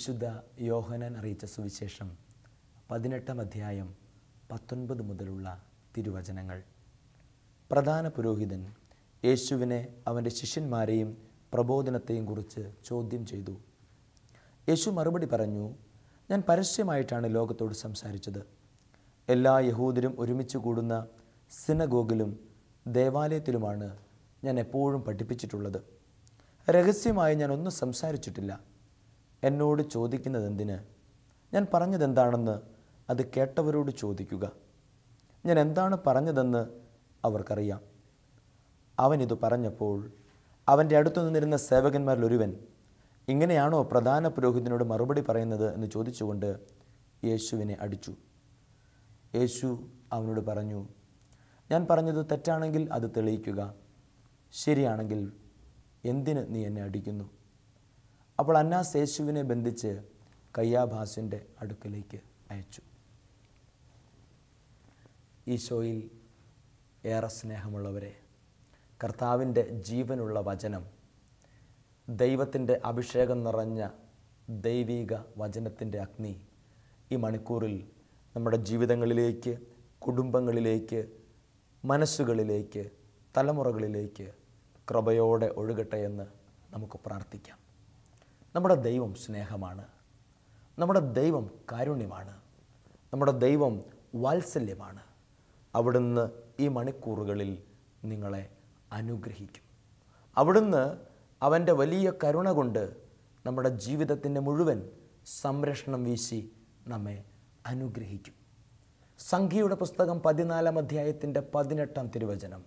വിശുദ്ധ യോഹനൻ അറിയിച്ച സുവിശേഷം പതിനെട്ടാം അധ്യായം പത്തൊൻപത് മുതലുള്ള തിരുവചനങ്ങൾ പ്രധാന പുരോഹിതൻ യേശുവിനെ അവൻ്റെ ശിഷ്യന്മാരെയും പ്രബോധനത്തെയും കുറിച്ച് ചോദ്യം ചെയ്തു യേശു മറുപടി പറഞ്ഞു ഞാൻ പരസ്യമായിട്ടാണ് ലോകത്തോട് സംസാരിച്ചത് എല്ലാ യഹൂദരും ഒരുമിച്ച് കൂടുന്ന സിനഗോഗിലും ദേവാലയത്തിലുമാണ് ഞാൻ എപ്പോഴും പഠിപ്പിച്ചിട്ടുള്ളത് രഹസ്യമായി ഞാൻ ഒന്നും സംസാരിച്ചിട്ടില്ല എന്നോട് ചോദിക്കുന്നത് എന്തിന് ഞാൻ പറഞ്ഞതെന്താണെന്ന് അത് കേട്ടവരോട് ചോദിക്കുക ഞാൻ എന്താണ് പറഞ്ഞതെന്ന് അവർക്കറിയാം അവനിത് പറഞ്ഞപ്പോൾ അവൻ്റെ അടുത്തു നിന്നിരുന്ന സേവകന്മാരിൽ ഒരുവൻ ഇങ്ങനെയാണോ പ്രധാന പുരോഹിതനോട് മറുപടി പറയുന്നത് എന്ന് ചോദിച്ചുകൊണ്ട് യേശുവിനെ അടിച്ചു യേശു അവനോട് പറഞ്ഞു ഞാൻ പറഞ്ഞത് തെറ്റാണെങ്കിൽ അത് തെളിയിക്കുക ശരിയാണെങ്കിൽ എന്തിന് നീ എന്നെ അടിക്കുന്നു അപ്പോൾ അന്നാസ് യേശുവിനെ ബന്ധിച്ച് കയ്യാഭാസിൻ്റെ അടുക്കലേക്ക് അയച്ചു ഈശോയിൽ ഏറെ സ്നേഹമുള്ളവരെ കർത്താവിൻ്റെ ജീവനുള്ള വചനം ദൈവത്തിൻ്റെ അഭിഷേകം നിറഞ്ഞ ദൈവിക വചനത്തിൻ്റെ അഗ്നി ഈ മണിക്കൂറിൽ നമ്മുടെ ജീവിതങ്ങളിലേക്ക് കുടുംബങ്ങളിലേക്ക് മനസ്സുകളിലേക്ക് തലമുറകളിലേക്ക് കൃപയോടെ ഒഴുകട്ടെ എന്ന് നമുക്ക് പ്രാർത്ഥിക്കാം നമ്മുടെ ദൈവം സ്നേഹമാണ് നമ്മുടെ ദൈവം കാരുണ്യമാണ് നമ്മുടെ ദൈവം വാത്സല്യമാണ് അവിടുന്ന് ഈ മണിക്കൂറുകളിൽ നിങ്ങളെ അനുഗ്രഹിക്കും അവിടുന്ന് അവൻ്റെ വലിയ കരുണ കൊണ്ട് നമ്മുടെ ജീവിതത്തിൻ്റെ മുഴുവൻ സംരക്ഷണം വീശി നമ്മെ അനുഗ്രഹിക്കും സംഖ്യയുടെ പുസ്തകം പതിനാലാം അധ്യായത്തിൻ്റെ പതിനെട്ടാം തിരുവചനം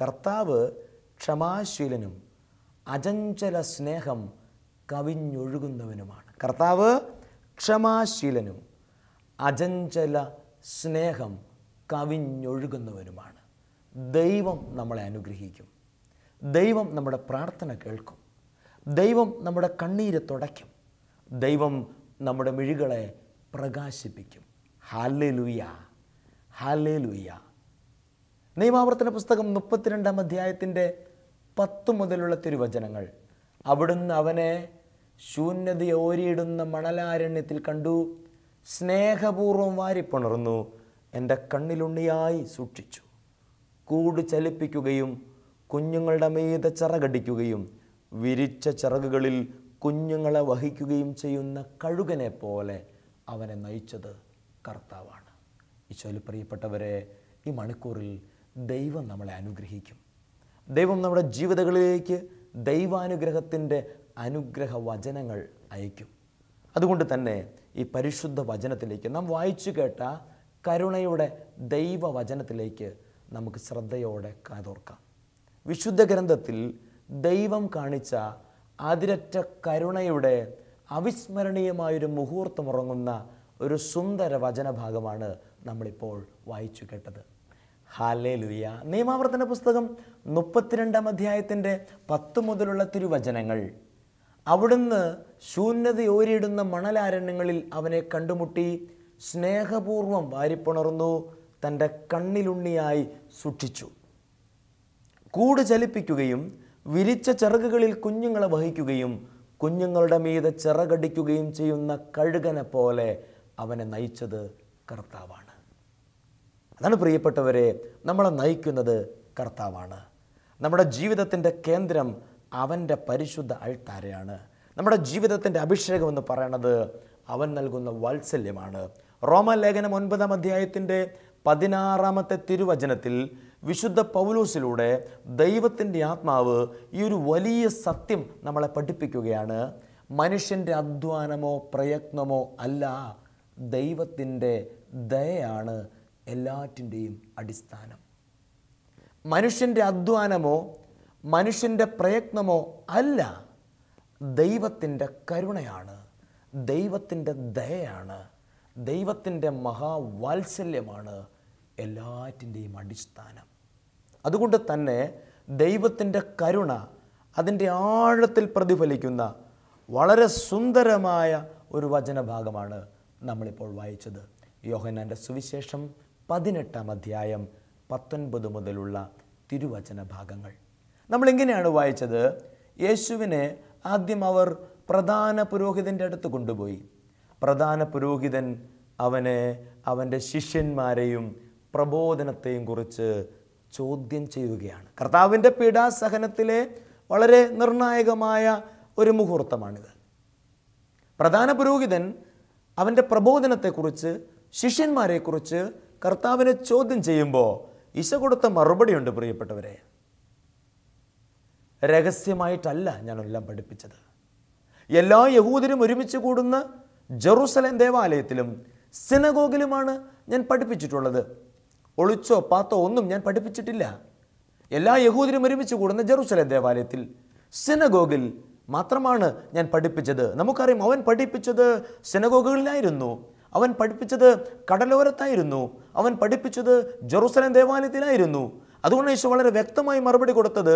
കർത്താവ് ക്ഷമാശീലനും അചഞ്ചല സ്നേഹം കവിഞ്ഞൊഴുകുന്നവനുമാണ് കർത്താവ് ക്ഷമാശീലനും അജഞ്ചല സ്നേഹം കവിഞ്ഞൊഴുകുന്നവനുമാണ് ദൈവം നമ്മളെ അനുഗ്രഹിക്കും ദൈവം നമ്മുടെ പ്രാർത്ഥന കേൾക്കും ദൈവം നമ്മുടെ കണ്ണീര് തുടയ്ക്കും ദൈവം നമ്മുടെ മിഴികളെ പ്രകാശിപ്പിക്കും ഹാലേ ഹാലലുയ നിയമാവർത്തന പുസ്തകം മുപ്പത്തിരണ്ടാം അധ്യായത്തിൻ്റെ പത്ത് മുതലുള്ള തിരുവചനങ്ങൾ അവിടുന്ന് അവനെ ശൂന്യതയെ ഓരിയിടുന്ന മണലാരണ്യത്തിൽ കണ്ടു സ്നേഹപൂർവം വാരിപ്പണർന്നു എൻ്റെ കണ്ണിലുണ്ണിയായി സൂക്ഷിച്ചു കൂട് ചലിപ്പിക്കുകയും കുഞ്ഞുങ്ങളുടെ മീത ചിറകടിക്കുകയും വിരിച്ച ചിറകുകളിൽ കുഞ്ഞുങ്ങളെ വഹിക്കുകയും ചെയ്യുന്ന കഴുകനെ പോലെ അവനെ നയിച്ചത് കർത്താവാണ് ഈശോയിൽ പ്രിയപ്പെട്ടവരെ ഈ മണിക്കൂറിൽ ദൈവം നമ്മളെ അനുഗ്രഹിക്കും ദൈവം നമ്മുടെ ജീവിതങ്ങളിലേക്ക് ദൈവാനുഗ്രഹത്തിൻ്റെ അനുഗ്രഹ വചനങ്ങൾ അയക്കും അതുകൊണ്ട് തന്നെ ഈ പരിശുദ്ധ വചനത്തിലേക്ക് നാം വായിച്ചു കേട്ട കരുണയുടെ ദൈവ വചനത്തിലേക്ക് നമുക്ക് ശ്രദ്ധയോടെ കാതോർക്കാം വിശുദ്ധ ഗ്രന്ഥത്തിൽ ദൈവം കാണിച്ച അതിരറ്റ കരുണയുടെ അവിസ്മരണീയമായൊരു മുഹൂർത്തമുറങ്ങുന്ന ഒരു സുന്ദര വചനഭാഗമാണ് നമ്മളിപ്പോൾ വായിച്ചു കേട്ടത് ഹാലേ ലുയ നിയമാവർത്തന പുസ്തകം മുപ്പത്തിരണ്ടാം അധ്യായത്തിൻ്റെ പത്ത് മുതലുള്ള തിരുവചനങ്ങൾ അവിടുന്ന് ശൂന്യതയോരിടുന്ന മണലാരണ്യങ്ങളിൽ അവനെ കണ്ടുമുട്ടി സ്നേഹപൂർവം വാരിപ്പുണർന്നു തൻ്റെ കണ്ണിലുണ്ണിയായി സൂക്ഷിച്ചു കൂട് ചലിപ്പിക്കുകയും വിരിച്ച ചിറകുകളിൽ കുഞ്ഞുങ്ങളെ വഹിക്കുകയും കുഞ്ഞുങ്ങളുടെ മീതെ ചിറകടിക്കുകയും ചെയ്യുന്ന കഴുകനെ പോലെ അവനെ നയിച്ചത് കർത്താവാണ് അതാണ് പ്രിയപ്പെട്ടവരെ നമ്മളെ നയിക്കുന്നത് കർത്താവാണ് നമ്മുടെ ജീവിതത്തിൻ്റെ കേന്ദ്രം അവൻ്റെ പരിശുദ്ധ അൾത്താരയാണ് നമ്മുടെ ജീവിതത്തിൻ്റെ അഭിഷേകം എന്ന് പറയുന്നത് അവൻ നൽകുന്ന വാത്സല്യമാണ് റോമലേഖനം ഒൻപതാം അധ്യായത്തിൻ്റെ പതിനാറാമത്തെ തിരുവചനത്തിൽ വിശുദ്ധ പൗലൂസിലൂടെ ദൈവത്തിൻ്റെ ആത്മാവ് ഈ ഒരു വലിയ സത്യം നമ്മളെ പഠിപ്പിക്കുകയാണ് മനുഷ്യൻ്റെ അധ്വാനമോ പ്രയത്നമോ അല്ല ദൈവത്തിൻ്റെ ദയയാണ് എല്ലാറ്റിൻ്റെയും അടിസ്ഥാനം മനുഷ്യൻ്റെ അധ്വാനമോ മനുഷ്യൻ്റെ പ്രയത്നമോ അല്ല ദൈവത്തിൻ്റെ കരുണയാണ് ദൈവത്തിൻ്റെ ദയയാണ് ദൈവത്തിൻ്റെ മഹാവാത്സല്യമാണ് എല്ലാറ്റിൻ്റെയും അടിസ്ഥാനം അതുകൊണ്ട് തന്നെ ദൈവത്തിൻ്റെ കരുണ അതിൻ്റെ ആഴത്തിൽ പ്രതിഫലിക്കുന്ന വളരെ സുന്ദരമായ ഒരു വചനഭാഗമാണ് നമ്മളിപ്പോൾ വായിച്ചത് യോഹനാൻ്റെ സുവിശേഷം പതിനെട്ടാം അധ്യായം പത്തൊൻപത് മുതലുള്ള തിരുവചന ഭാഗങ്ങൾ നമ്മൾ എങ്ങനെയാണ് വായിച്ചത് യേശുവിനെ ആദ്യം അവർ പ്രധാന പുരോഹിതൻ്റെ അടുത്ത് കൊണ്ടുപോയി പ്രധാന പുരോഹിതൻ അവനെ അവൻ്റെ ശിഷ്യന്മാരെയും പ്രബോധനത്തെയും കുറിച്ച് ചോദ്യം ചെയ്യുകയാണ് കർത്താവിൻ്റെ പീഡാസഹനത്തിലെ വളരെ നിർണായകമായ ഒരു മുഹൂർത്തമാണിത് പ്രധാന പുരോഹിതൻ അവൻ്റെ പ്രബോധനത്തെക്കുറിച്ച് ശിഷ്യന്മാരെക്കുറിച്ച് കർത്താവിനെ ചോദ്യം ചെയ്യുമ്പോൾ ഈശ കൊടുത്ത മറുപടിയുണ്ട് പ്രിയപ്പെട്ടവരെ രഹസ്യമായിട്ടല്ല ഞാനെല്ലാം പഠിപ്പിച്ചത് എല്ലാ യഹൂദരും ഒരുമിച്ച് കൂടുന്ന ജെറുസലേം ദേവാലയത്തിലും സിനഗോഗിലുമാണ് ഞാൻ പഠിപ്പിച്ചിട്ടുള്ളത് ഒളിച്ചോ പാത്തോ ഒന്നും ഞാൻ പഠിപ്പിച്ചിട്ടില്ല എല്ലാ യഹൂദരും ഒരുമിച്ച് കൂടുന്ന ജെറുസലേം ദേവാലയത്തിൽ സിനഗോഗിൽ മാത്രമാണ് ഞാൻ പഠിപ്പിച്ചത് നമുക്കറിയാം അവൻ പഠിപ്പിച്ചത് സിനഗോഗുകളിലായിരുന്നു അവൻ പഠിപ്പിച്ചത് കടലോരത്തായിരുന്നു അവൻ പഠിപ്പിച്ചത് ജെറുസലേം ദേവാലയത്തിലായിരുന്നു അതുകൊണ്ട് യേശു വളരെ വ്യക്തമായി മറുപടി കൊടുത്തത്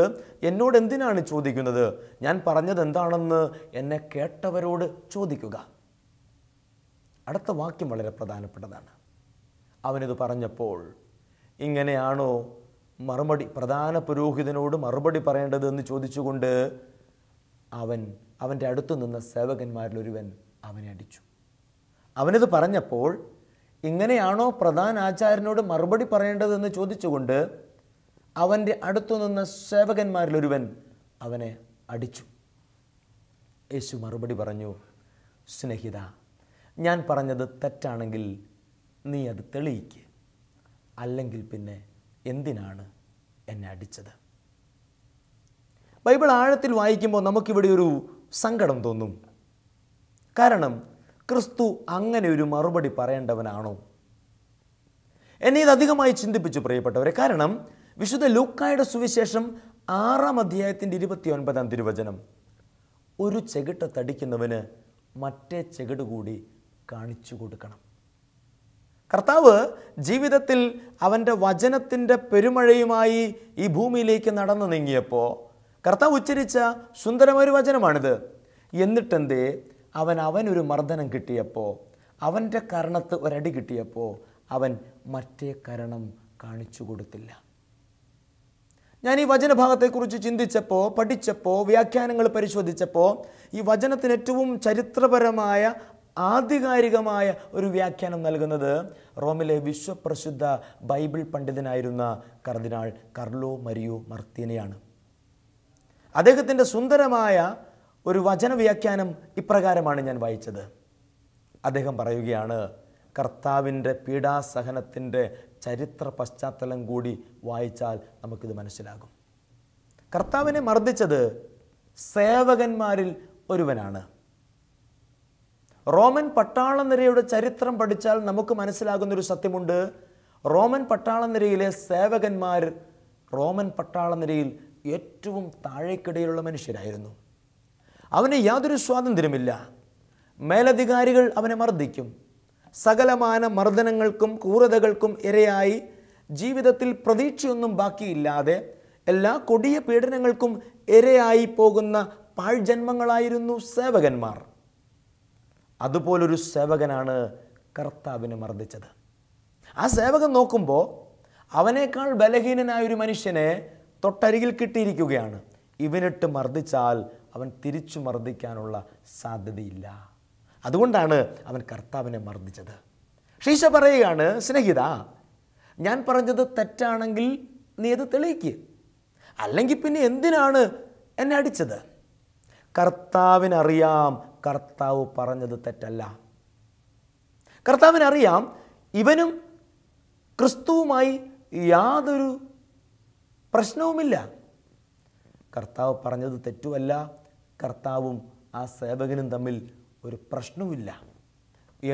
എന്നോട് എന്തിനാണ് ചോദിക്കുന്നത് ഞാൻ പറഞ്ഞത് എന്താണെന്ന് എന്നെ കേട്ടവരോട് ചോദിക്കുക അടുത്ത വാക്യം വളരെ പ്രധാനപ്പെട്ടതാണ് അവനിത് പറഞ്ഞപ്പോൾ ഇങ്ങനെയാണോ മറുപടി പ്രധാന പുരോഹിതനോട് മറുപടി പറയേണ്ടത് എന്ന് ചോദിച്ചുകൊണ്ട് അവൻ അവൻ്റെ അടുത്തു നിന്ന സേവകന്മാരിലൊരുവൻ അവനെ അടിച്ചു അവനത് പറഞ്ഞപ്പോൾ ഇങ്ങനെയാണോ പ്രധാന ആചാര്യനോട് മറുപടി പറയേണ്ടതെന്ന് ചോദിച്ചുകൊണ്ട് അവൻ്റെ അടുത്തു നിന്ന സേവകന്മാരിലൊരുവൻ അവനെ അടിച്ചു യേശു മറുപടി പറഞ്ഞു സ്നേഹിത ഞാൻ പറഞ്ഞത് തെറ്റാണെങ്കിൽ നീ അത് തെളിയിക്ക് അല്ലെങ്കിൽ പിന്നെ എന്തിനാണ് എന്നെ അടിച്ചത് ബൈബിൾ ആഴത്തിൽ വായിക്കുമ്പോൾ നമുക്കിവിടെ ഒരു സങ്കടം തോന്നും കാരണം ക്രിസ്തു അങ്ങനെ ഒരു മറുപടി പറയേണ്ടവനാണോ എന്നെ ഇത് അധികമായി ചിന്തിപ്പിച്ചു പ്രിയപ്പെട്ടവരെ കാരണം വിശുദ്ധ ലൂക്കായുടെ സുവിശേഷം ആറാം അധ്യായത്തിൻ്റെ ഇരുപത്തി ഒൻപതാം തിരുവചനം ഒരു ചെകിട്ട തടിക്കുന്നവന് മറ്റേ ചെകിട് കൂടി കാണിച്ചു കൊടുക്കണം കർത്താവ് ജീവിതത്തിൽ അവൻ്റെ വചനത്തിൻ്റെ പെരുമഴയുമായി ഈ ഭൂമിയിലേക്ക് നടന്നു നീങ്ങിയപ്പോൾ കർത്താവ് ഉച്ചരിച്ച സുന്ദരമൊരു വചനമാണിത് എന്നിട്ടെന്തേ അവൻ അവനൊരു മർദ്ദനം കിട്ടിയപ്പോൾ അവൻ്റെ കരണത്ത് ഒരടി കിട്ടിയപ്പോൾ അവൻ മറ്റേ കരണം കാണിച്ചു കൊടുത്തില്ല ഞാൻ ഈ വചനഭാഗത്തെക്കുറിച്ച് ചിന്തിച്ചപ്പോൾ പഠിച്ചപ്പോൾ വ്യാഖ്യാനങ്ങൾ പരിശോധിച്ചപ്പോൾ ഈ വചനത്തിന് ഏറ്റവും ചരിത്രപരമായ ആധികാരികമായ ഒരു വ്യാഖ്യാനം നൽകുന്നത് റോമിലെ വിശ്വപ്രസിദ്ധ ബൈബിൾ പണ്ഡിതനായിരുന്ന കർദിനാൾ കർലോ മരിയോ മർത്തീനയാണ് അദ്ദേഹത്തിൻ്റെ സുന്ദരമായ ഒരു വചന വ്യാഖ്യാനം ഇപ്രകാരമാണ് ഞാൻ വായിച്ചത് അദ്ദേഹം പറയുകയാണ് കർത്താവിൻ്റെ പീഡാസഹനത്തിൻ്റെ ചരിത്ര പശ്ചാത്തലം കൂടി വായിച്ചാൽ നമുക്കിത് മനസ്സിലാകും കർത്താവിനെ മർദ്ദിച്ചത് സേവകന്മാരിൽ ഒരുവനാണ് റോമൻ പട്ടാള നിരയുടെ ചരിത്രം പഠിച്ചാൽ നമുക്ക് മനസ്സിലാകുന്നൊരു സത്യമുണ്ട് റോമൻ പട്ടാള നിരയിലെ സേവകന്മാർ റോമൻ പട്ടാള നിരയിൽ ഏറ്റവും താഴേക്കിടയിലുള്ള മനുഷ്യരായിരുന്നു അവന് യാതൊരു സ്വാതന്ത്ര്യമില്ല മേലധികാരികൾ അവനെ മർദ്ദിക്കും സകലമാന മർദ്ദനങ്ങൾക്കും ക്രൂരതകൾക്കും ഇരയായി ജീവിതത്തിൽ പ്രതീക്ഷയൊന്നും ബാക്കിയില്ലാതെ എല്ലാ കൊടിയ പീഡനങ്ങൾക്കും ഇരയായി പോകുന്ന പാഴ്ജന്മങ്ങളായിരുന്നു സേവകന്മാർ അതുപോലൊരു സേവകനാണ് കർത്താവിനെ മർദ്ദിച്ചത് ആ സേവകൻ നോക്കുമ്പോൾ അവനേക്കാൾ ബലഹീനനായൊരു മനുഷ്യനെ തൊട്ടരികിൽ കിട്ടിയിരിക്കുകയാണ് ഇവനിട്ട് മർദ്ദിച്ചാൽ അവൻ തിരിച്ചു മർദ്ദിക്കാനുള്ള സാധ്യതയില്ല അതുകൊണ്ടാണ് അവൻ കർത്താവിനെ മർദ്ദിച്ചത് ഷീശ പറയുകയാണ് സ്നേഹിത ഞാൻ പറഞ്ഞത് തെറ്റാണെങ്കിൽ നീ അത് തെളിയിക്ക് അല്ലെങ്കിൽ പിന്നെ എന്തിനാണ് എന്നെ അടിച്ചത് കർത്താവിനറിയാം കർത്താവ് പറഞ്ഞത് തെറ്റല്ല കർത്താവിനറിയാം ഇവനും ക്രിസ്തുവുമായി യാതൊരു പ്രശ്നവുമില്ല കർത്താവ് പറഞ്ഞത് തെറ്റുമല്ല കർത്താവും ആ സേവകനും തമ്മിൽ ഒരു പ്രശ്നവുമില്ല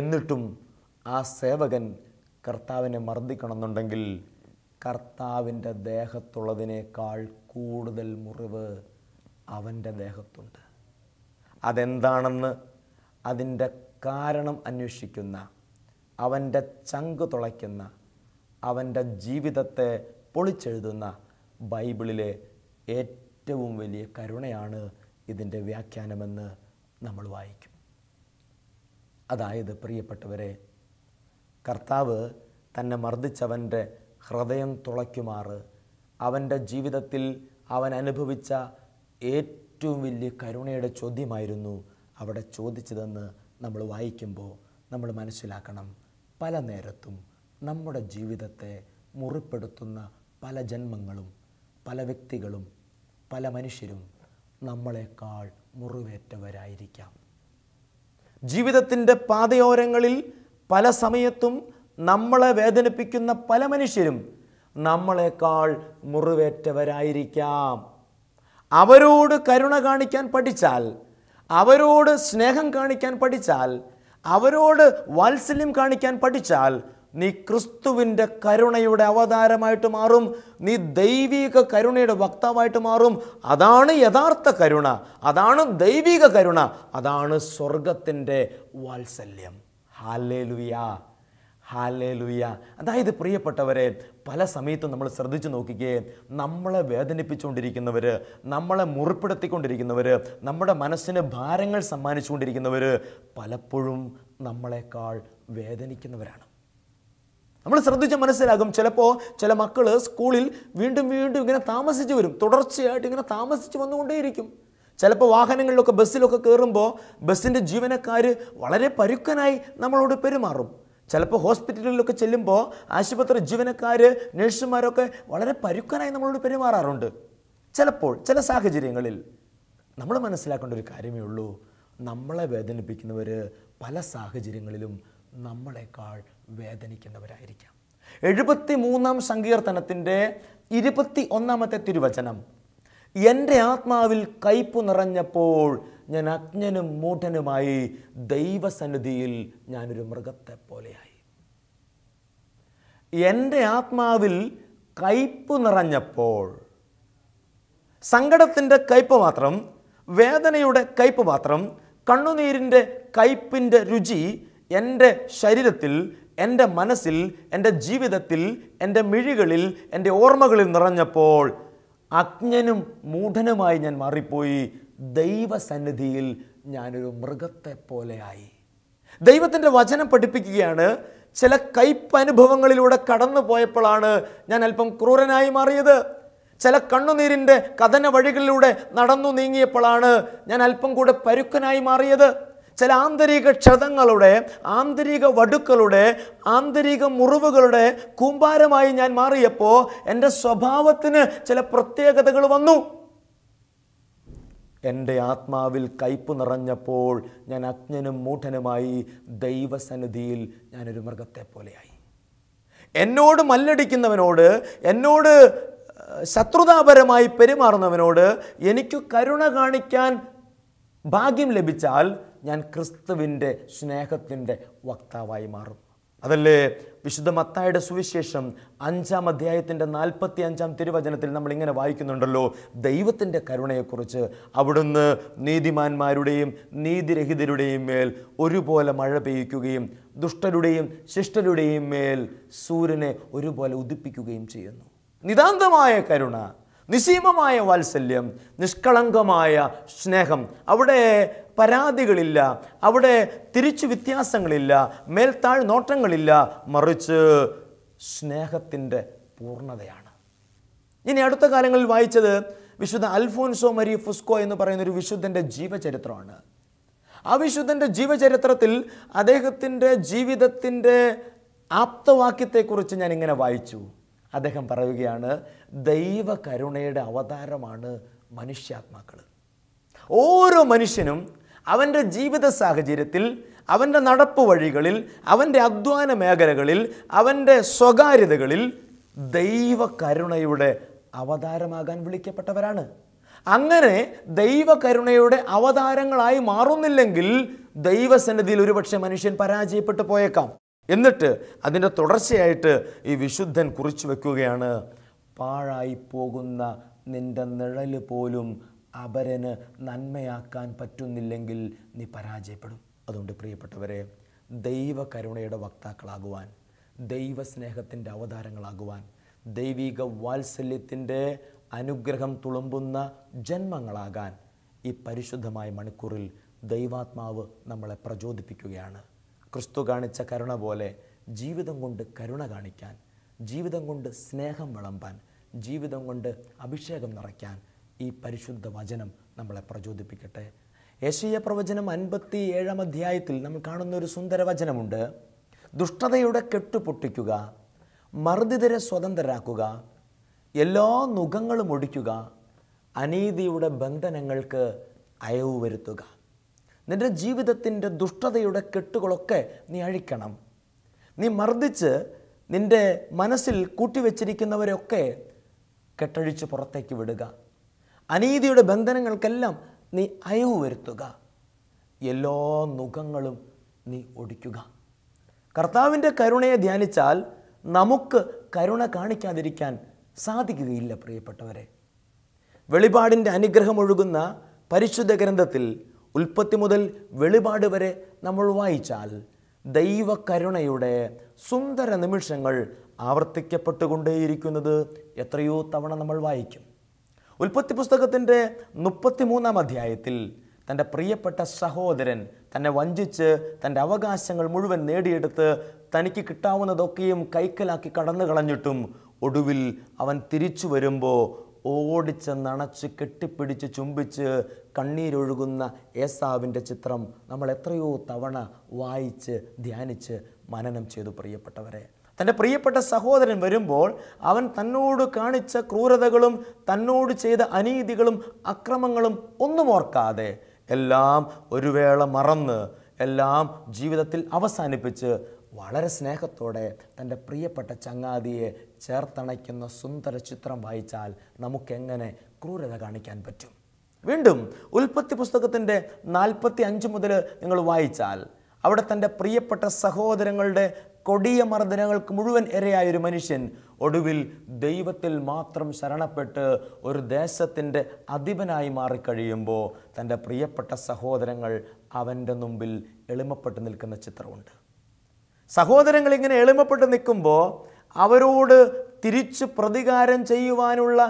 എന്നിട്ടും ആ സേവകൻ കർത്താവിനെ മർദ്ദിക്കണമെന്നുണ്ടെങ്കിൽ കർത്താവിൻ്റെ ദേഹത്തുള്ളതിനേക്കാൾ കൂടുതൽ മുറിവ് അവൻ്റെ ദേഹത്തുണ്ട് അതെന്താണെന്ന് അതിൻ്റെ കാരണം അന്വേഷിക്കുന്ന അവൻ്റെ ചങ്ക് തുളയ്ക്കുന്ന അവൻ്റെ ജീവിതത്തെ പൊളിച്ചെഴുതുന്ന ബൈബിളിലെ ഏറ്റവും വലിയ കരുണയാണ് ഇതിൻ്റെ വ്യാഖ്യാനമെന്ന് നമ്മൾ വായിക്കും അതായത് പ്രിയപ്പെട്ടവരെ കർത്താവ് തന്നെ മർദ്ദിച്ചവൻ്റെ ഹൃദയം തുളയ്ക്കുമാറ് അവൻ്റെ ജീവിതത്തിൽ അവൻ അനുഭവിച്ച ഏറ്റവും വലിയ കരുണയുടെ ചോദ്യമായിരുന്നു അവിടെ ചോദിച്ചതെന്ന് നമ്മൾ വായിക്കുമ്പോൾ നമ്മൾ മനസ്സിലാക്കണം പല നേരത്തും നമ്മുടെ ജീവിതത്തെ മുറിപ്പെടുത്തുന്ന പല ജന്മങ്ങളും പല വ്യക്തികളും പല മനുഷ്യരും നമ്മളെക്കാൾ മുറിവേറ്റവരായിരിക്കാം ജീവിതത്തിൻ്റെ പാതയോരങ്ങളിൽ പല സമയത്തും നമ്മളെ വേദനിപ്പിക്കുന്ന പല മനുഷ്യരും നമ്മളെക്കാൾ മുറിവേറ്റവരായിരിക്കാം അവരോട് കരുണ കാണിക്കാൻ പഠിച്ചാൽ അവരോട് സ്നേഹം കാണിക്കാൻ പഠിച്ചാൽ അവരോട് വാത്സല്യം കാണിക്കാൻ പഠിച്ചാൽ നീ ക്രിസ്തുവിൻ്റെ കരുണയുടെ അവതാരമായിട്ട് മാറും നീ ദൈവിക കരുണയുടെ വക്താവായിട്ട് മാറും അതാണ് യഥാർത്ഥ കരുണ അതാണ് ദൈവിക കരുണ അതാണ് സ്വർഗത്തിൻ്റെ വാത്സല്യം ഹാലേലുയ ഹാലേലുയ അതായത് പ്രിയപ്പെട്ടവരെ പല സമയത്തും നമ്മൾ ശ്രദ്ധിച്ചു നോക്കിക്കേ നമ്മളെ വേദനിപ്പിച്ചുകൊണ്ടിരിക്കുന്നവർ നമ്മളെ മുറിപ്പെടുത്തിക്കൊണ്ടിരിക്കുന്നവർ നമ്മുടെ മനസ്സിന് ഭാരങ്ങൾ സമ്മാനിച്ചുകൊണ്ടിരിക്കുന്നവർ പലപ്പോഴും നമ്മളെക്കാൾ വേദനിക്കുന്നവരാണ് നമ്മൾ ശ്രദ്ധിച്ച് മനസ്സിലാകും ചിലപ്പോൾ ചില മക്കൾ സ്കൂളിൽ വീണ്ടും വീണ്ടും ഇങ്ങനെ താമസിച്ച് വരും തുടർച്ചയായിട്ട് ഇങ്ങനെ താമസിച്ച് വന്നുകൊണ്ടേയിരിക്കും ചിലപ്പോൾ വാഹനങ്ങളിലൊക്കെ ബസ്സിലൊക്കെ കയറുമ്പോൾ ബസ്സിൻ്റെ ജീവനക്കാർ വളരെ പരുക്കനായി നമ്മളോട് പെരുമാറും ചിലപ്പോൾ ഹോസ്പിറ്റലിലൊക്കെ ചെല്ലുമ്പോൾ ആശുപത്രി ജീവനക്കാർ നഴ്സുമാരൊക്കെ വളരെ പരുക്കനായി നമ്മളോട് പെരുമാറാറുണ്ട് ചിലപ്പോൾ ചില സാഹചര്യങ്ങളിൽ നമ്മൾ മനസ്സിലാക്കേണ്ട ഒരു കാര്യമേ ഉള്ളൂ നമ്മളെ വേദനിപ്പിക്കുന്നവർ പല സാഹചര്യങ്ങളിലും നമ്മളെക്കാൾ വേദനിക്കുന്നവരായിരിക്കാം എഴുപത്തി മൂന്നാം സങ്കീർത്തനത്തിൻ്റെ ഇരുപത്തി ഒന്നാമത്തെ തിരുവചനം എൻ്റെ ആത്മാവിൽ കയ്പ് നിറഞ്ഞപ്പോൾ ഞാൻ അജ്ഞനും മൂഢനുമായി ദൈവസന്നിധിയിൽ ഞാനൊരു മൃഗത്തെ പോലെയായി എൻ്റെ ആത്മാവിൽ കയ്പ് നിറഞ്ഞപ്പോൾ സങ്കടത്തിൻ്റെ കയ്പ് മാത്രം വേദനയുടെ കയ്പ് മാത്രം കണ്ണുനീരിൻ്റെ കയ്പിൻ്റെ രുചി എൻ്റെ ശരീരത്തിൽ എൻ്റെ മനസ്സിൽ എൻ്റെ ജീവിതത്തിൽ എൻ്റെ മിഴികളിൽ എൻ്റെ ഓർമ്മകളിൽ നിറഞ്ഞപ്പോൾ അജ്ഞനും മൂഢനുമായി ഞാൻ മാറിപ്പോയി ദൈവസന്നിധിയിൽ ഞാനൊരു മൃഗത്തെ പോലെയായി ദൈവത്തിൻ്റെ വചനം പഠിപ്പിക്കുകയാണ് ചില കയ്പനുഭവങ്ങളിലൂടെ കടന്നു പോയപ്പോഴാണ് ഞാൻ അല്പം ക്രൂരനായി മാറിയത് ചില കണ്ണുനീരിൻ്റെ കഥന വഴികളിലൂടെ നടന്നു നീങ്ങിയപ്പോഴാണ് ഞാൻ അല്പം കൂടെ പരുക്കനായി മാറിയത് ചില ആന്തരിക ക്ഷതങ്ങളുടെ ആന്തരിക വടുക്കളുടെ ആന്തരിക മുറിവുകളുടെ കൂമ്പാരമായി ഞാൻ മാറിയപ്പോൾ എൻ്റെ സ്വഭാവത്തിന് ചില പ്രത്യേകതകൾ വന്നു എൻ്റെ ആത്മാവിൽ കയ്പ് നിറഞ്ഞപ്പോൾ ഞാൻ അജ്ഞനും മൂഢനുമായി ദൈവസന്നിധിയിൽ ഞാനൊരു മൃഗത്തെ പോലെയായി എന്നോട് മല്ലടിക്കുന്നവനോട് എന്നോട് ശത്രുതാപരമായി പെരുമാറുന്നവനോട് എനിക്ക് കരുണ കാണിക്കാൻ ഭാഗ്യം ലഭിച്ചാൽ ഞാൻ ക്രിസ്തുവിൻ്റെ സ്നേഹത്തിൻ്റെ വക്താവായി മാറും അതല്ലേ വിശുദ്ധ മത്തായുടെ സുവിശേഷം അഞ്ചാം അധ്യായത്തിൻ്റെ നാൽപ്പത്തി അഞ്ചാം തിരുവചനത്തിൽ നമ്മൾ ഇങ്ങനെ വായിക്കുന്നുണ്ടല്ലോ ദൈവത്തിൻ്റെ കരുണയെക്കുറിച്ച് അവിടുന്ന് നീതിമാന്മാരുടെയും നീതിരഹിതരുടെയും മേൽ ഒരുപോലെ മഴ പെയ്യ്ക്കുകയും ദുഷ്ടരുടെയും ശിഷ്ടരുടെയും മേൽ സൂര്യനെ ഒരുപോലെ ഉദിപ്പിക്കുകയും ചെയ്യുന്നു നിതാന്തമായ കരുണ നിസീമമായ വാത്സല്യം നിഷ്കളങ്കമായ സ്നേഹം അവിടെ പരാതികളില്ല അവിടെ തിരിച്ചു വ്യത്യാസങ്ങളില്ല മേൽത്താഴ് നോട്ടങ്ങളില്ല മറിച്ച് സ്നേഹത്തിൻ്റെ പൂർണ്ണതയാണ് ഇനി അടുത്ത കാലങ്ങളിൽ വായിച്ചത് വിശുദ്ധ അൽഫോൻസോ മരി ഫുസ്കോ എന്ന് പറയുന്ന ഒരു വിശുദ്ധൻ്റെ ജീവചരിത്രമാണ് ആ വിശുദ്ധൻ്റെ ജീവചരിത്രത്തിൽ അദ്ദേഹത്തിൻ്റെ ജീവിതത്തിൻ്റെ ആപ്തവാക്യത്തെക്കുറിച്ച് ഞാൻ ഇങ്ങനെ വായിച്ചു അദ്ദേഹം പറയുകയാണ് ദൈവ കരുണയുടെ അവതാരമാണ് മനുഷ്യാത്മാക്കൾ ഓരോ മനുഷ്യനും അവൻ്റെ ജീവിത സാഹചര്യത്തിൽ അവൻ്റെ നടപ്പ് വഴികളിൽ അവൻ്റെ അധ്വാന മേഖലകളിൽ അവൻ്റെ സ്വകാര്യതകളിൽ ദൈവകരുണയുടെ അവതാരമാകാൻ വിളിക്കപ്പെട്ടവരാണ് അങ്ങനെ ദൈവകരുണയുടെ അവതാരങ്ങളായി മാറുന്നില്ലെങ്കിൽ ദൈവസന്നിധിയിൽ ഒരുപക്ഷെ മനുഷ്യൻ പരാജയപ്പെട്ടു പോയേക്കാം എന്നിട്ട് അതിൻ്റെ തുടർച്ചയായിട്ട് ഈ വിശുദ്ധൻ കുറിച്ചു വയ്ക്കുകയാണ് പാഴായി പോകുന്ന നിന്റെ നിഴല് പോലും അപരന് നന്മയാക്കാൻ പറ്റുന്നില്ലെങ്കിൽ നീ പരാജയപ്പെടും അതുകൊണ്ട് പ്രിയപ്പെട്ടവരെ ദൈവകരുണയുടെ വക്താക്കളാകുവാൻ ദൈവസ്നേഹത്തിൻ്റെ അവതാരങ്ങളാകുവാൻ ദൈവിക വാത്സല്യത്തിൻ്റെ അനുഗ്രഹം തുളുമ്പുന്ന ജന്മങ്ങളാകാൻ ഈ പരിശുദ്ധമായ മണിക്കൂറിൽ ദൈവാത്മാവ് നമ്മളെ പ്രചോദിപ്പിക്കുകയാണ് ക്രിസ്തു കാണിച്ച കരുണ പോലെ ജീവിതം കൊണ്ട് കരുണ കാണിക്കാൻ ജീവിതം കൊണ്ട് സ്നേഹം വിളമ്പാൻ ജീവിതം കൊണ്ട് അഭിഷേകം നിറയ്ക്കാൻ ഈ പരിശുദ്ധ വചനം നമ്മളെ പ്രചോദിപ്പിക്കട്ടെ യേശയ്യ പ്രവചനം അൻപത്തി ഏഴാം അധ്യായത്തിൽ നമ്മൾ കാണുന്ന ഒരു സുന്ദര വചനമുണ്ട് ദുഷ്ടതയുടെ കെട്ടുപൊട്ടിക്കുക മർദ്ദിതരെ സ്വതന്ത്രരാക്കുക എല്ലാ നുഖങ്ങളും ഒടിക്കുക അനീതിയുടെ ബന്ധനങ്ങൾക്ക് അയവ് വരുത്തുക നിൻ്റെ ജീവിതത്തിൻ്റെ ദുഷ്ടതയുടെ കെട്ടുകളൊക്കെ നീ അഴിക്കണം നീ മർദ്ദിച്ച് നിൻ്റെ മനസ്സിൽ കൂട്ടിവെച്ചിരിക്കുന്നവരൊക്കെ കെട്ടഴിച്ച് പുറത്തേക്ക് വിടുക അനീതിയുടെ ബന്ധനങ്ങൾക്കെല്ലാം നീ അയവ് വരുത്തുക എല്ലാ മുഖങ്ങളും നീ ഒടിക്കുക കർത്താവിൻ്റെ കരുണയെ ധ്യാനിച്ചാൽ നമുക്ക് കരുണ കാണിക്കാതിരിക്കാൻ സാധിക്കുകയില്ല പ്രിയപ്പെട്ടവരെ വെളിപാടിൻ്റെ അനുഗ്രഹമൊഴുകുന്ന പരിശുദ്ധ ഗ്രന്ഥത്തിൽ ഉൽപ്പത്തി മുതൽ വെളിപാട് വരെ നമ്മൾ വായിച്ചാൽ ദൈവകരുണയുടെ സുന്ദര നിമിഷങ്ങൾ ആവർത്തിക്കപ്പെട്ടുകൊണ്ടേയിരിക്കുന്നത് എത്രയോ തവണ നമ്മൾ വായിക്കും ഉൽപ്പത്തി പുസ്തകത്തിൻ്റെ മുപ്പത്തിമൂന്നാം അധ്യായത്തിൽ തൻ്റെ പ്രിയപ്പെട്ട സഹോദരൻ തന്നെ വഞ്ചിച്ച് തൻ്റെ അവകാശങ്ങൾ മുഴുവൻ നേടിയെടുത്ത് തനിക്ക് കിട്ടാവുന്നതൊക്കെയും കൈക്കലാക്കി കടന്നു കളഞ്ഞിട്ടും ഒടുവിൽ അവൻ തിരിച്ചു വരുമ്പോൾ ഓടിച്ച് നണച്ച് കെട്ടിപ്പിടിച്ച് ചുംബിച്ച് കണ്ണീരൊഴുകുന്ന ഏസാവിൻ്റെ ചിത്രം നമ്മൾ എത്രയോ തവണ വായിച്ച് ധ്യാനിച്ച് മനനം ചെയ്തു പ്രിയപ്പെട്ടവരെ തൻ്റെ പ്രിയപ്പെട്ട സഹോദരൻ വരുമ്പോൾ അവൻ തന്നോട് കാണിച്ച ക്രൂരതകളും തന്നോട് ചെയ്ത അനീതികളും അക്രമങ്ങളും ഒന്നും ഓർക്കാതെ എല്ലാം ഒരു വേള മറന്ന് എല്ലാം ജീവിതത്തിൽ അവസാനിപ്പിച്ച് വളരെ സ്നേഹത്തോടെ തൻ്റെ പ്രിയപ്പെട്ട ചങ്ങാതിയെ ചേർത്തണയ്ക്കുന്ന സുന്ദര ചിത്രം വായിച്ചാൽ നമുക്കെങ്ങനെ ക്രൂരത കാണിക്കാൻ പറ്റും വീണ്ടും ഉൽപ്പത്തി പുസ്തകത്തിൻ്റെ നാൽപ്പത്തി അഞ്ച് മുതൽ നിങ്ങൾ വായിച്ചാൽ അവിടെ തൻ്റെ പ്രിയപ്പെട്ട സഹോദരങ്ങളുടെ കൊടിയ മർദ്ദനങ്ങൾക്ക് മുഴുവൻ ഇരയായ ഒരു മനുഷ്യൻ ഒടുവിൽ ദൈവത്തിൽ മാത്രം ശരണപ്പെട്ട് ഒരു ദേശത്തിൻ്റെ അധിപനായി മാറിക്കഴിയുമ്പോൾ തൻ്റെ പ്രിയപ്പെട്ട സഹോദരങ്ങൾ അവൻ്റെ മുമ്പിൽ എളിമപ്പെട്ട് നിൽക്കുന്ന ചിത്രമുണ്ട് സഹോദരങ്ങൾ ഇങ്ങനെ എളിമപ്പെട്ട് നിൽക്കുമ്പോൾ അവരോട് തിരിച്ച് പ്രതികാരം ചെയ്യുവാനുള്ള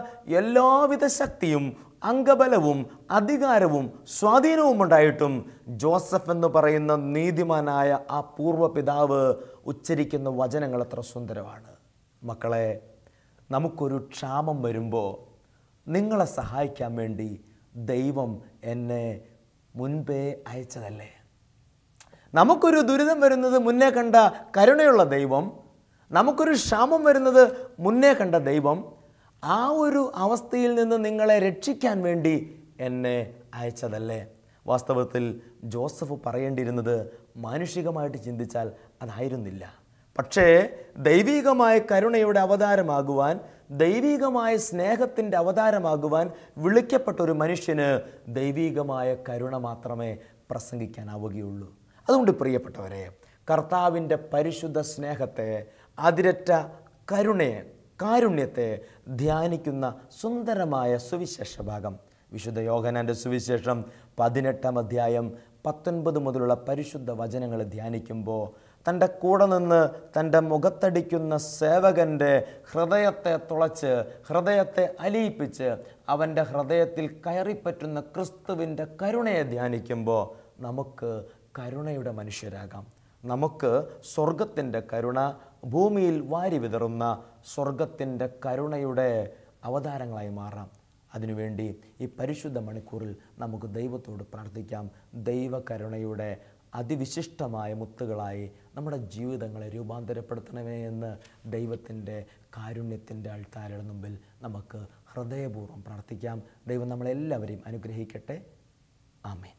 എല്ലാവിധ ശക്തിയും അംഗബലവും അധികാരവും സ്വാധീനവും ഉണ്ടായിട്ടും ജോസഫ് എന്ന് പറയുന്ന നീതിമാനായ ആ പൂർവ്വപിതാവ് ഉച്ചരിക്കുന്ന വചനങ്ങൾ എത്ര സുന്ദരമാണ് മക്കളെ നമുക്കൊരു ക്ഷാമം വരുമ്പോൾ നിങ്ങളെ സഹായിക്കാൻ വേണ്ടി ദൈവം എന്നെ മുൻപേ അയച്ചതല്ലേ നമുക്കൊരു ദുരിതം വരുന്നത് മുന്നേ കണ്ട കരുണയുള്ള ദൈവം നമുക്കൊരു ക്ഷാമം വരുന്നത് മുന്നേ കണ്ട ദൈവം ആ ഒരു അവസ്ഥയിൽ നിന്ന് നിങ്ങളെ രക്ഷിക്കാൻ വേണ്ടി എന്നെ അയച്ചതല്ലേ വാസ്തവത്തിൽ ജോസഫ് പറയേണ്ടിയിരുന്നത് മാനുഷികമായിട്ട് ചിന്തിച്ചാൽ അതായിരുന്നില്ല പക്ഷേ ദൈവീകമായ കരുണയുടെ അവതാരമാകുവാൻ ദൈവീകമായ സ്നേഹത്തിൻ്റെ അവതാരമാകുവാൻ വിളിക്കപ്പെട്ട ഒരു മനുഷ്യന് ദൈവീകമായ കരുണ മാത്രമേ പ്രസംഗിക്കാനാവുകയുള്ളൂ അതുകൊണ്ട് പ്രിയപ്പെട്ടവരെ കർത്താവിൻ്റെ പരിശുദ്ധ സ്നേഹത്തെ അതിരറ്റ കരുണയെ കാരുണ്യത്തെ ധ്യാനിക്കുന്ന സുന്ദരമായ സുവിശേഷ ഭാഗം വിശുദ്ധ യോഹനാൻ്റെ സുവിശേഷം പതിനെട്ടാം അധ്യായം പത്തൊൻപത് മുതലുള്ള പരിശുദ്ധ വചനങ്ങൾ ധ്യാനിക്കുമ്പോൾ തൻ്റെ കൂടെ നിന്ന് തൻ്റെ മുഖത്തടിക്കുന്ന സേവകൻ്റെ ഹൃദയത്തെ തുളച്ച് ഹൃദയത്തെ അലിയിപ്പിച്ച് അവൻ്റെ ഹൃദയത്തിൽ കയറിപ്പറ്റുന്ന ക്രിസ്തുവിൻ്റെ കരുണയെ ധ്യാനിക്കുമ്പോൾ നമുക്ക് കരുണയുടെ മനുഷ്യരാകാം നമുക്ക് സ്വർഗത്തിൻ്റെ കരുണ ഭൂമിയിൽ വാരി വിതറുന്ന സ്വർഗത്തിൻ്റെ കരുണയുടെ അവതാരങ്ങളായി മാറാം അതിനുവേണ്ടി ഈ പരിശുദ്ധ മണിക്കൂറിൽ നമുക്ക് ദൈവത്തോട് പ്രാർത്ഥിക്കാം ദൈവകരുണയുടെ അതിവിശിഷ്ടമായ മുത്തുകളായി നമ്മുടെ ജീവിതങ്ങളെ രൂപാന്തരപ്പെടുത്തണമേ എന്ന് ദൈവത്തിൻ്റെ കാരുണ്യത്തിൻ്റെ അൾത്താരയുടെ മുമ്പിൽ നമുക്ക് ഹൃദയപൂർവ്വം പ്രാർത്ഥിക്കാം ദൈവം നമ്മളെല്ലാവരെയും അനുഗ്രഹിക്കട്ടെ ആമേൻ